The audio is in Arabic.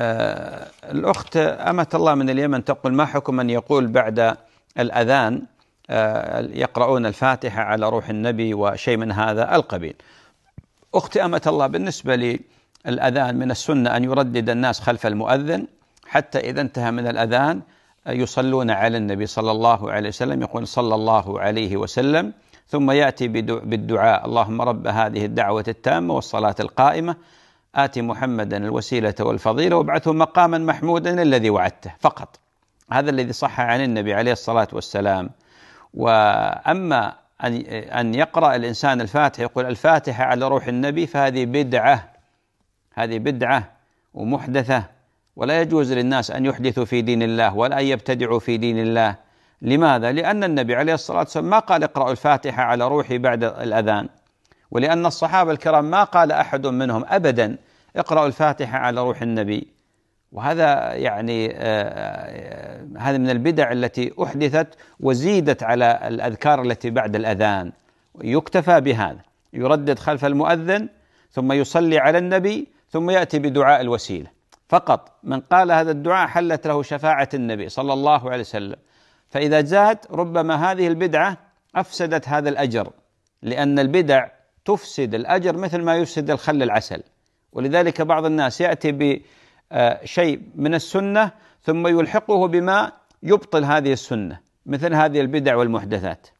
آه، الأخت أمة الله من اليمن تقول ما حكم من يقول بعد الأذان آه، يقرؤون الفاتحة على روح النبي وشيء من هذا القبيل أختي أمة الله بالنسبة للأذان من السنة أن يردد الناس خلف المؤذن حتى إذا انتهى من الأذان يصلون على النبي صلى الله عليه وسلم يقول صلى الله عليه وسلم ثم يأتي بالدعاء اللهم رب هذه الدعوة التامة والصلاة القائمة آت محمدا الوسيلة والفضيلة وابعثه مقاما محمودا الذي وعدته فقط هذا الذي صح عن النبي عليه الصلاة والسلام وأما أن أن يقرأ الإنسان الفاتحة يقول الفاتحة على روح النبي فهذه بدعة هذه بدعة ومحدثة ولا يجوز للناس أن يحدثوا في دين الله ولا أن يبتدعوا في دين الله لماذا؟ لأن النبي عليه الصلاة والسلام ما قال اقرأوا الفاتحة على روحي بعد الأذان ولأن الصحابة الكرام ما قال أحد منهم أبدا اقرأوا الفاتحة على روح النبي وهذا يعني آه، آه، هذا من البدع التي أحدثت وزيدت على الأذكار التي بعد الأذان يكتفى بهذا يردد خلف المؤذن ثم يصلي على النبي ثم يأتي بدعاء الوسيلة فقط من قال هذا الدعاء حلت له شفاعة النبي صلى الله عليه وسلم فإذا زاد ربما هذه البدعة أفسدت هذا الأجر لأن البدع تفسد الأجر مثل ما يفسد الخل العسل ولذلك بعض الناس يأتي بشيء آه، من السنة ثم يلحقه بما يبطل هذه السنة مثل هذه البدع والمحدثات